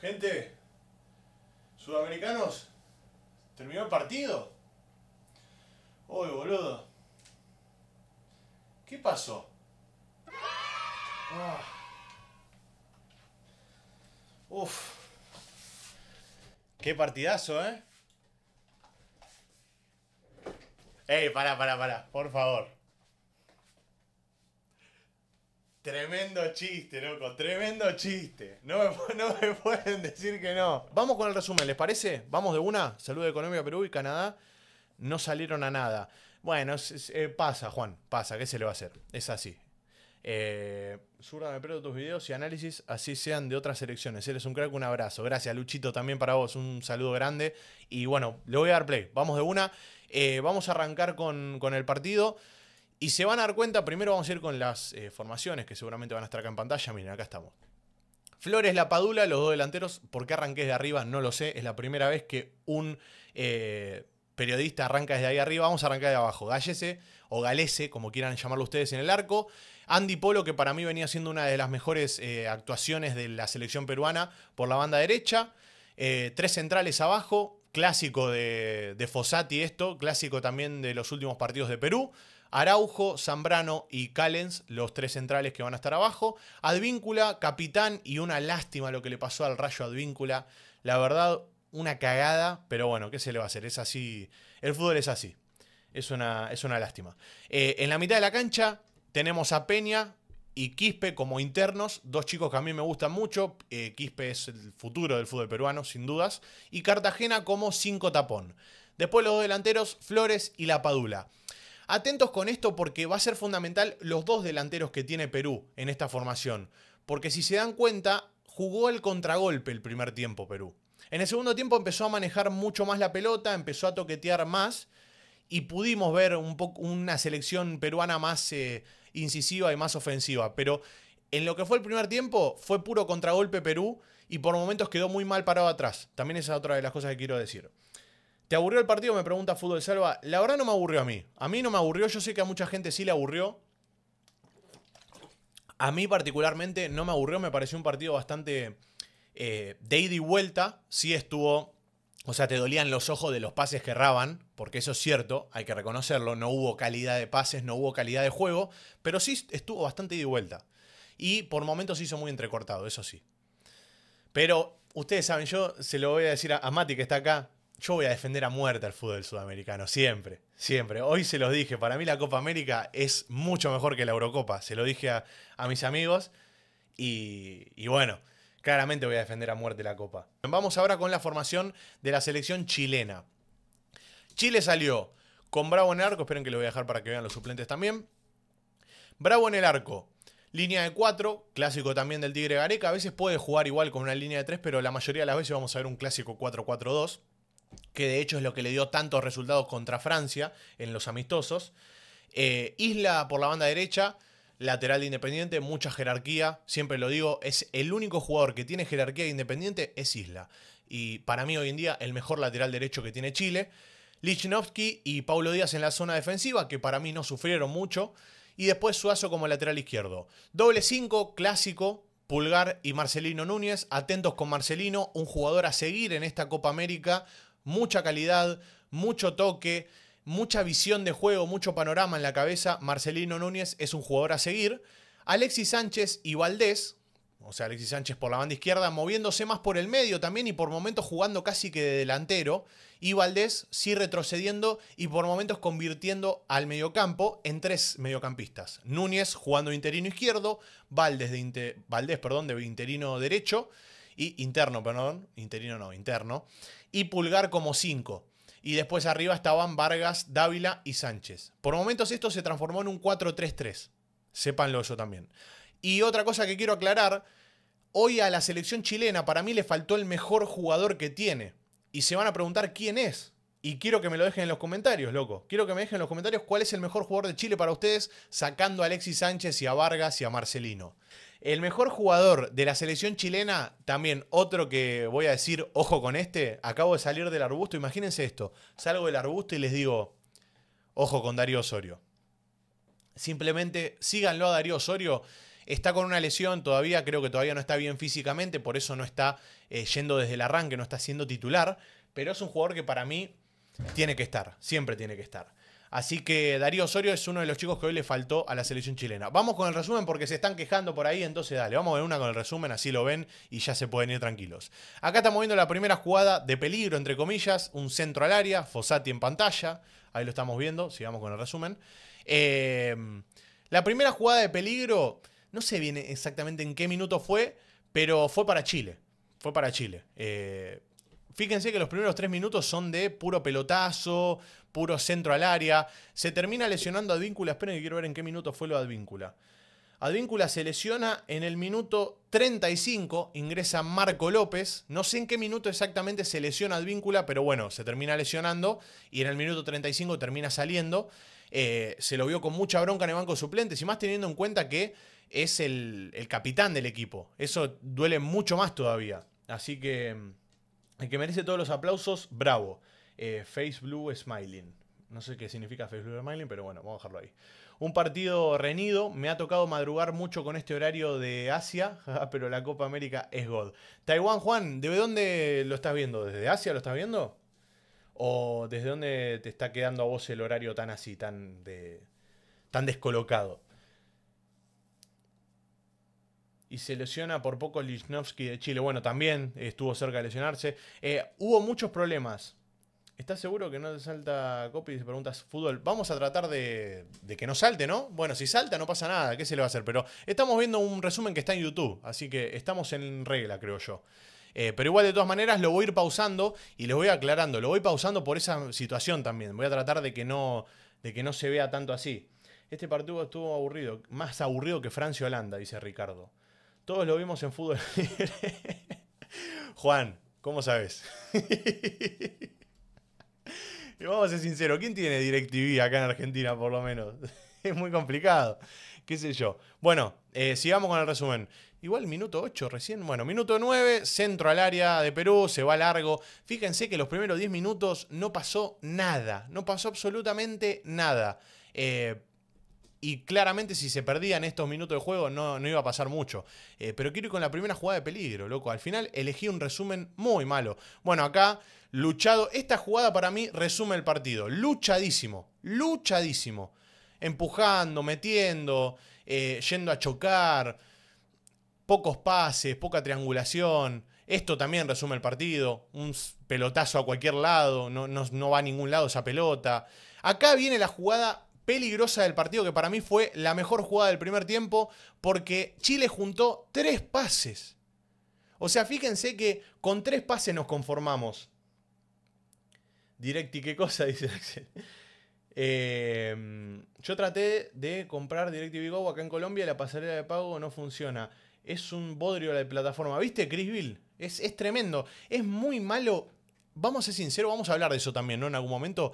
Gente, sudamericanos, terminó el partido. Uy, boludo. ¿Qué pasó? Ah. Uf. Qué partidazo, ¿eh? Ey, para, para, pará, por favor. Tremendo chiste, loco, tremendo chiste. No me, pueden decir que no. Vamos con el resumen, ¿les parece? Vamos de una. Salud Economía Perú y Canadá no salieron a nada. Bueno, eh, pasa, Juan, pasa, ¿qué se le va a hacer? Es así. Eh, me pregunto, tus videos y análisis, así sean de otras elecciones. Eres un crack, un abrazo. Gracias, Luchito, también para vos. Un saludo grande. Y bueno, le voy a dar play. Vamos de una. Eh, vamos a arrancar con, con el partido. Y se van a dar cuenta, primero vamos a ir con las eh, formaciones que seguramente van a estar acá en pantalla. Miren, acá estamos. Flores, La Padula, los dos delanteros. ¿Por qué arranqué de arriba? No lo sé. Es la primera vez que un eh, periodista arranca desde ahí arriba. Vamos a arrancar de abajo. Gallese o Galese, como quieran llamarlo ustedes en el arco. Andy Polo, que para mí venía siendo una de las mejores eh, actuaciones de la selección peruana por la banda derecha. tres centrales abajo. Clásico de, de Fossati esto. Clásico también de los últimos partidos de Perú. Araujo, Zambrano y Callens, los tres centrales que van a estar abajo. Advíncula, capitán y una lástima lo que le pasó al Rayo Advíncula. La verdad, una cagada, pero bueno, ¿qué se le va a hacer? Es así, el fútbol es así. Es una, es una lástima. Eh, en la mitad de la cancha tenemos a Peña y Quispe como internos, dos chicos que a mí me gustan mucho. Eh, Quispe es el futuro del fútbol peruano, sin dudas. Y Cartagena como cinco tapón. Después los dos delanteros, Flores y La Padula. Atentos con esto porque va a ser fundamental los dos delanteros que tiene Perú en esta formación. Porque si se dan cuenta, jugó el contragolpe el primer tiempo Perú. En el segundo tiempo empezó a manejar mucho más la pelota, empezó a toquetear más y pudimos ver una selección peruana más eh, incisiva y más ofensiva. Pero en lo que fue el primer tiempo fue puro contragolpe Perú y por momentos quedó muy mal parado atrás. También esa es otra de las cosas que quiero decir. ¿Te aburrió el partido? Me pregunta Fútbol Selva. La verdad no me aburrió a mí. A mí no me aburrió. Yo sé que a mucha gente sí le aburrió. A mí particularmente no me aburrió. Me pareció un partido bastante eh, de ida y vuelta. Sí estuvo... O sea, te dolían los ojos de los pases que erraban, porque eso es cierto, hay que reconocerlo, no hubo calidad de pases, no hubo calidad de juego, pero sí estuvo bastante ida y vuelta. Y por momentos hizo muy entrecortado, eso sí. Pero ustedes saben, yo se lo voy a decir a, Mati que está acá, yo voy a defender a muerte al fútbol sudamericano, siempre, siempre. Hoy se los dije, para mí la Copa América es mucho mejor que la Eurocopa, se lo dije a, mis amigos y, y, bueno, claramente voy a defender a muerte la Copa. Vamos ahora con la formación de la selección chilena. Chile salió con Bravo en el arco, esperen que lo voy a dejar para que vean los suplentes también. Bravo en el arco, Línea de 4, clásico también del Tigre Gareca. A veces puede jugar igual con una línea de 3, pero la mayoría de las veces vamos a ver un clásico 4-4-2 que de hecho es lo que le dio tantos resultados contra Francia en los amistosos. Eh, isla por la banda derecha, lateral Independiente, mucha jerarquía, siempre lo digo, es el único jugador que tiene jerarquía Independiente es Isla. Y para mí hoy en día el mejor lateral derecho que tiene Chile. Lichnowsky y Paulo Díaz en la zona defensiva, que para mí no sufrieron mucho. Y después Suazo como lateral izquierdo. Doble 5, clásico, Pulgar y Marcelino Núñez. Atentos con Marcelino, un jugador a seguir en esta Copa América, mucha calidad, mucho toque, mucha visión de juego, mucho panorama en la cabeza. Marcelino Núñez es un jugador a seguir. Alexis Sánchez y Valdés, o sea, Alexis Sánchez por la banda izquierda, moviéndose más por el medio también y por momentos jugando casi que de delantero. Y Valdés sí retrocediendo y por momentos convirtiendo al mediocampo en tres mediocampistas. Núñez jugando interino izquierdo, Valdés, de, Valdés perdón, de interino derecho y interno, perdón, interino no, interno y Pulgar como 5. Y después arriba estaban Vargas, Dávila y Sánchez. Por momentos esto se transformó en un 4-3-3. Sépanlo yo también. Y otra cosa que quiero aclarar, hoy a la selección chilena para mí le faltó el mejor jugador que tiene. Y se van a preguntar quién es. Y quiero que me lo dejen en los comentarios, loco. Quiero que me dejen en los comentarios cuál es el mejor jugador de Chile para ustedes, sacando a Alexis Sánchez y a Vargas y a Marcelino. El mejor jugador de la selección chilena, también otro que voy a decir, ojo con este, acabo de salir del arbusto, imagínense esto, salgo del arbusto y les digo, ojo con Darío Osorio. Simplemente síganlo a Darío Osorio, está con una lesión todavía, creo que todavía no está bien físicamente, por eso no está eh, yendo desde el arranque, no está siendo titular, pero es un jugador que para mí tiene que estar, siempre tiene que estar. Así que Darío Osorio es uno de los chicos que hoy le faltó a la selección chilena. Vamos con el resumen porque se están quejando por ahí, entonces dale, vamos a ver una con el resumen, así lo ven y ya se pueden ir tranquilos. Acá estamos viendo la primera jugada de peligro, entre comillas, un centro al área, Fossati en pantalla, ahí lo estamos viendo, sigamos con el resumen. Em, la primera jugada de peligro, no sé bien exactamente en qué minuto fue, pero fue para Chile, fue para Chile. Eh, Fíjense que los primeros tres minutos son de puro pelotazo, puro centro al área. Se termina lesionando Advíncula. Esperen que quiero ver en qué minuto fue lo de Advíncula. Advíncula se lesiona en el minuto 35, ingresa Marco López. No sé en qué minuto exactamente se lesiona Advíncula, pero bueno, se termina lesionando y en el minuto 35 termina saliendo. Eh, se lo vio con mucha bronca en el banco suplente, y más teniendo en cuenta que es el capitán del equipo. Eso duele mucho más todavía. Así que mm, el que merece todos los aplausos, bravo. Eh, face Blue Smiling. No sé qué significa face blue smiling, pero bueno, vamos a dejarlo ahí. Un partido reñido. Me ha tocado madrugar mucho con este horario de Asia, pero la Copa América es God. Taiwán, Juan, ¿de dónde lo estás viendo? ¿Desde Asia lo estás viendo? ¿O desde dónde te está quedando a vos el horario tan así, tan, de, tan descolocado? y se lesiona por poco Lichnowsky de Chile. Bueno, también estuvo cerca de lesionarse. Eh, hubo muchos problemas. ¿Estás seguro que no te salta copy y preguntas fútbol? Vamos a tratar de, que no salte, ¿no? Bueno, si salta no pasa nada, ¿qué se le va a hacer? Pero estamos viendo un resumen que está en YouTube, así que estamos en regla, creo yo. Eh, pero igual de todas maneras lo voy a ir pausando y lo voy aclarando. Lo voy pausando por esa situación también. Voy a tratar de que no, de que no se vea tanto así. Este partido estuvo aburrido, más aburrido que Francia-Holanda, dice Ricardo. Todos lo vimos en fútbol Juan, ¿cómo sabes? y vamos a ser sinceros, ¿quién tiene DirecTV acá en Argentina por lo menos? es muy complicado, qué sé yo. Bueno, eh, sigamos con el resumen. Igual minuto 8 recién, bueno, minuto 9, centro al área de Perú, se va largo. Fíjense que los primeros 10 minutos no pasó nada, no pasó absolutamente nada. Eh, y claramente si se perdían estos minutos de juego no, no iba a pasar mucho. Eh, pero quiero ir con la primera jugada de peligro, loco. Al final elegí un resumen muy malo. Bueno, acá, luchado. Esta jugada para mí resume el partido. Luchadísimo, luchadísimo. Empujando, metiendo, eh, yendo a chocar. Pocos pases, poca triangulación. Esto también resume el partido. Un pelotazo a cualquier lado. No, no va a ningún lado esa pelota. Acá viene la jugada peligrosa del partido, que para mí fue la mejor jugada del primer tiempo, porque Chile juntó tres pases. O sea, fíjense que con tres pases nos conformamos. Directi, ¿qué cosa? Dice Axel. Em, yo traté de comprar Directi acá en Colombia la pasarela de pago no funciona. Es un bodrio la plataforma. ¿Viste, Chris Bill? Es, es tremendo. Es muy malo. Vamos a ser sinceros, vamos a hablar de eso también, ¿no? En algún momento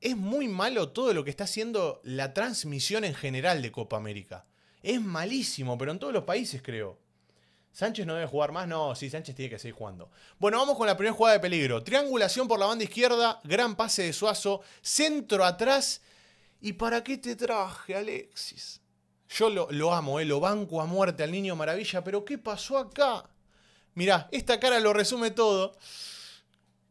es muy malo todo lo que está haciendo la transmisión en general de Copa América. Es malísimo, pero en todos los países creo. Sánchez no debe jugar más, no, sí, Sánchez tiene que seguir jugando. Bueno, vamos con la primera jugada de peligro. Triangulación por la banda izquierda, gran pase de Suazo, centro atrás. ¿Y para qué te traje, Alexis? Yo lo, amo, eh, lo banco a muerte al niño maravilla, pero ¿qué pasó acá? Mirá, esta cara lo resume todo.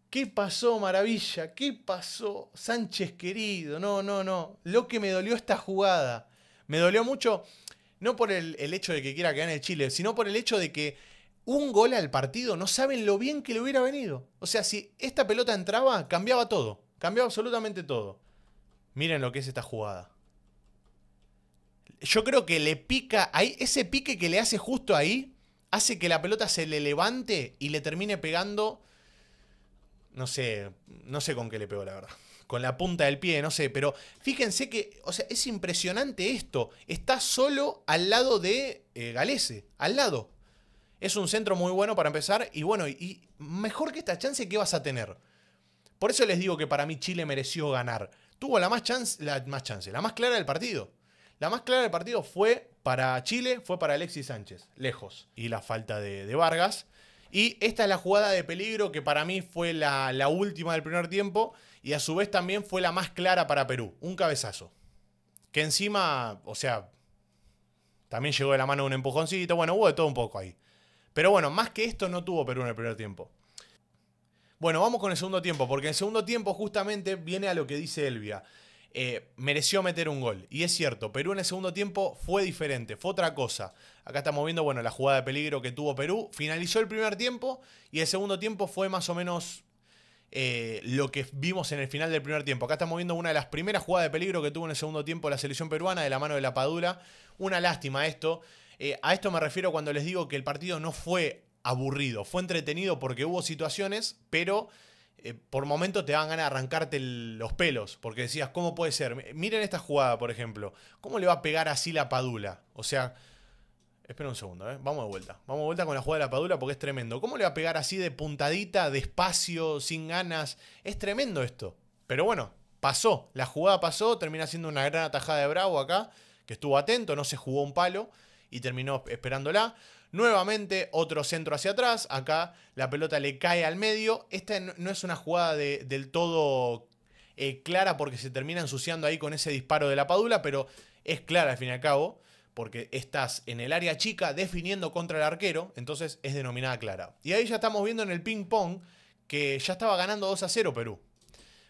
¿Qué pasó, maravilla? ¿Qué pasó, Sánchez querido? No, no, no. Lo que me dolió esta jugada. Me dolió mucho, no por el, hecho de que quiera que el Chile, sino por el hecho de que un gol al partido, no saben lo bien que le hubiera venido. O sea, si esta pelota entraba, cambiaba todo. Cambiaba absolutamente todo. Miren lo que es esta jugada. Yo creo que le pica ahí, ese pique que le hace justo ahí, hace que la pelota se le levante y le termine pegando no sé, no sé con qué le pegó la verdad. Con la punta del pie, no sé, pero fíjense que, o sea, es impresionante esto. Está solo al lado de eh, Galese, al lado. Es un centro muy bueno para empezar y bueno, y mejor que esta chance que vas a tener. Por eso les digo que para mí Chile mereció ganar. Tuvo la más chance, la más chance, la más clara del partido. La más clara del partido fue para Chile, fue para Alexis Sánchez, lejos. Y la falta de, de Vargas. Y esta es la jugada de peligro que para mí fue la, última del primer tiempo y a su vez también fue la más clara para Perú, un cabezazo. Que encima, o sea, también llegó de la mano un empujoncito, bueno, hubo de todo un poco ahí. Pero bueno, más que esto no tuvo Perú en el primer tiempo. Bueno, vamos con el segundo tiempo, porque el segundo tiempo justamente viene a lo que dice Elvia. Eh, mereció meter un gol. Y es cierto, Perú en el segundo tiempo fue diferente, fue otra cosa. Acá estamos viendo, bueno, la jugada de peligro que tuvo Perú. Finalizó el primer tiempo y el segundo tiempo fue más o menos eh, lo que vimos en el final del primer tiempo. Acá estamos viendo una de las primeras jugadas de peligro que tuvo en el segundo tiempo la selección peruana de la mano de la Padula. Una lástima esto. Eh, a esto me refiero cuando les digo que el partido no fue aburrido, fue entretenido porque hubo situaciones, pero eh, por momento te dan a de arrancarte los pelos, porque decías, ¿cómo puede ser? Miren esta jugada, por ejemplo. ¿Cómo le va a pegar así la padula? O sea, espera un segundo, ¿eh? vamos de vuelta. Vamos de vuelta con la jugada de la padula porque es tremendo. ¿Cómo le va a pegar así de puntadita, despacio, sin ganas? Es tremendo esto. Pero bueno, pasó. La jugada pasó, termina siendo una gran atajada de Bravo acá, que estuvo atento, no se jugó un palo y terminó esperándola. Nuevamente otro centro hacia atrás. Acá la pelota le cae al medio. Esta no es una jugada del todo eh, clara porque se termina ensuciando ahí con ese disparo de la padula, pero es clara al fin y al cabo porque estás en el área chica definiendo contra el arquero, entonces es denominada clara. Y ahí ya estamos viendo en el ping-pong que ya estaba ganando 2 a 0 Perú.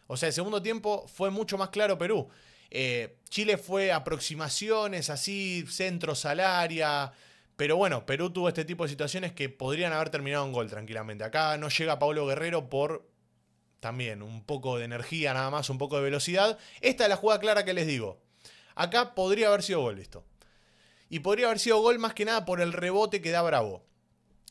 O sea, el segundo tiempo fue mucho más claro Perú. Eh, Chile fue aproximaciones así, centros al área, pero bueno, Perú tuvo este tipo de situaciones que podrían haber terminado en gol tranquilamente. Acá no llega Paolo Guerrero por también un poco de energía nada más, un poco de velocidad. Esta es la jugada clara que les digo. Acá podría haber sido gol esto. Y podría haber sido gol más que nada por el rebote que da Bravo.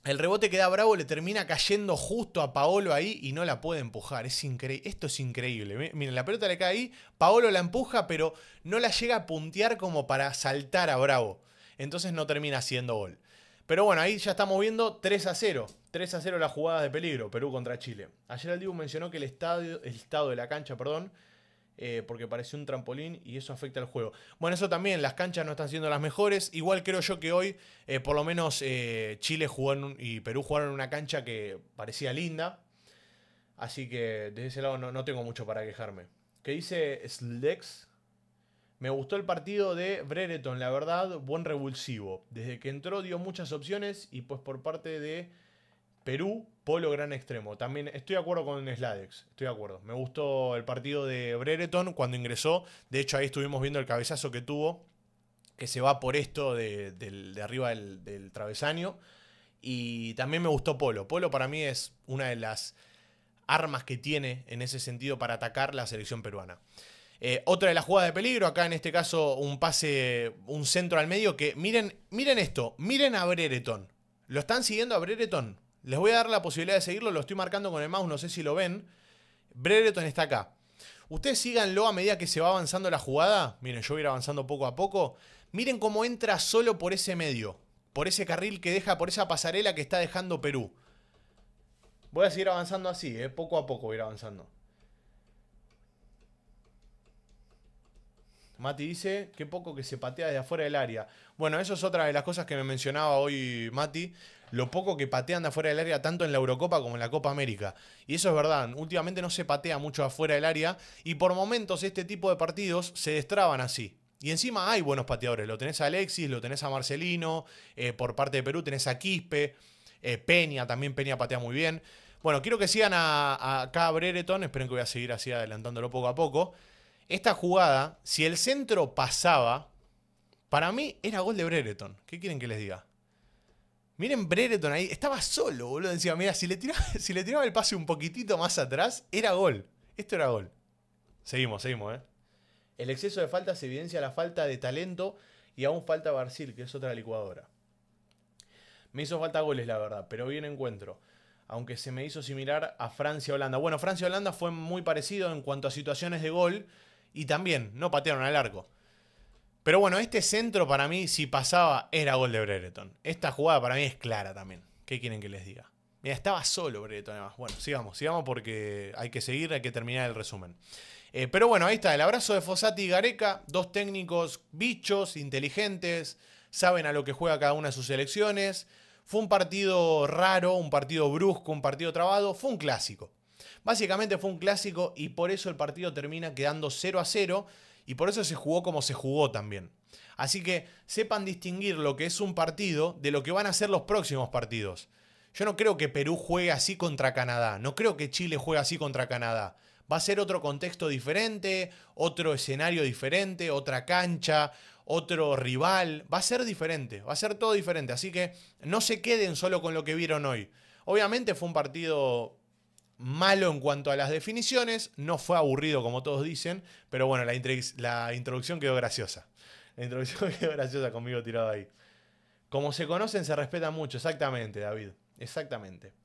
El rebote que da Bravo le termina cayendo justo a Paolo ahí y no la puede empujar. Es Esto es increíble. Miren, la pelota le cae ahí, Paolo la empuja, pero no la llega a puntear como para saltar a Bravo entonces no termina siendo gol. Pero bueno, ahí ya estamos viendo 3 a 0. 3 a 0 las jugadas de peligro, Perú contra Chile. Ayer el Dibu mencionó que el, el estado de la cancha, perdón, eh, porque pareció un trampolín y eso afecta al juego. Bueno, eso también, las canchas no están siendo las mejores. Igual creo yo que hoy, eh, por lo menos eh, Chile jugó y Perú jugaron en una cancha que parecía linda. Así que desde ese lado no, tengo mucho para quejarme. ¿Qué dice Slex? Me gustó el partido de Brereton, la verdad, buen revulsivo. Desde que entró dio muchas opciones y pues por parte de Perú, Polo gran extremo. También estoy de acuerdo con Sladex, estoy de acuerdo. Me gustó el partido de Brereton cuando ingresó. De hecho, ahí estuvimos viendo el cabezazo que tuvo, que se va por esto de, arriba del, del travesaño. Y también me gustó Polo. Polo para mí es una de las armas que tiene en ese sentido para atacar la selección peruana. Eh, otra de las jugadas de peligro, acá en este caso un pase, un centro al medio que miren, miren esto, miren a Brereton. Lo están siguiendo a Brereton. Les voy a dar la posibilidad de seguirlo, lo estoy marcando con el mouse, no sé si lo ven. Brereton está acá. Ustedes síganlo a medida que se va avanzando la jugada. Miren, yo voy a ir avanzando poco a poco. Miren cómo entra solo por ese medio, por ese carril que deja, por esa pasarela que está dejando Perú. Voy a seguir avanzando así, eh, poco a poco voy a ir avanzando. Mati dice, qué poco que se patea desde afuera del área. Bueno, eso es otra de las cosas que me mencionaba hoy Mati, lo poco que patean de afuera del área tanto en la Eurocopa como en la Copa América. Y eso es verdad, últimamente no se patea mucho afuera del área y por momentos este tipo de partidos se destraban así. Y encima hay buenos pateadores, lo tenés a Alexis, lo tenés a Marcelino, eh, por parte de Perú tenés a Quispe, eh, Peña, también Peña patea muy bien. Bueno, quiero que sigan a, a acá a Brereton, esperen que voy a seguir así adelantándolo poco a poco. Esta jugada, si el centro pasaba, para mí era gol de Brereton. ¿Qué quieren que les diga? Miren Brereton ahí, estaba solo, boludo. Decía, mira, si le, tiraba, si le tiraba el pase un poquitito más atrás, era gol. Esto era gol. Seguimos, seguimos, ¿eh? El exceso de faltas evidencia la falta de talento y aún falta Barcil, que es otra licuadora. Me hizo falta goles, la verdad, pero bien encuentro. Aunque se me hizo similar a Francia-Holanda. Bueno, Francia-Holanda fue muy parecido en cuanto a situaciones de gol. Y también no patearon al arco. Pero bueno, este centro para mí, si pasaba, era gol de Brereton. Esta jugada para mí es clara también. ¿Qué quieren que les diga? Mira, estaba solo Brereton además. Bueno, sigamos, sigamos porque hay que seguir, hay que terminar el resumen. Eh, pero bueno, ahí está, el abrazo de Fossati y Gareca, dos técnicos bichos, inteligentes, saben a lo que juega cada una de sus selecciones. Fue un partido raro, un partido brusco, un partido trabado, fue un clásico. Básicamente fue un clásico y por eso el partido termina quedando 0 a 0 y por eso se jugó como se jugó también. Así que sepan distinguir lo que es un partido de lo que van a ser los próximos partidos. Yo no creo que Perú juegue así contra Canadá, no creo que Chile juegue así contra Canadá. Va a ser otro contexto diferente, otro escenario diferente, otra cancha, otro rival. Va a ser diferente, va a ser todo diferente. Así que no se queden solo con lo que vieron hoy. Obviamente fue un partido malo en cuanto a las definiciones, no fue aburrido como todos dicen, pero bueno, la, introducción quedó graciosa. La introducción quedó graciosa conmigo tirado ahí. Como se conocen, se respetan mucho, exactamente, David, exactamente.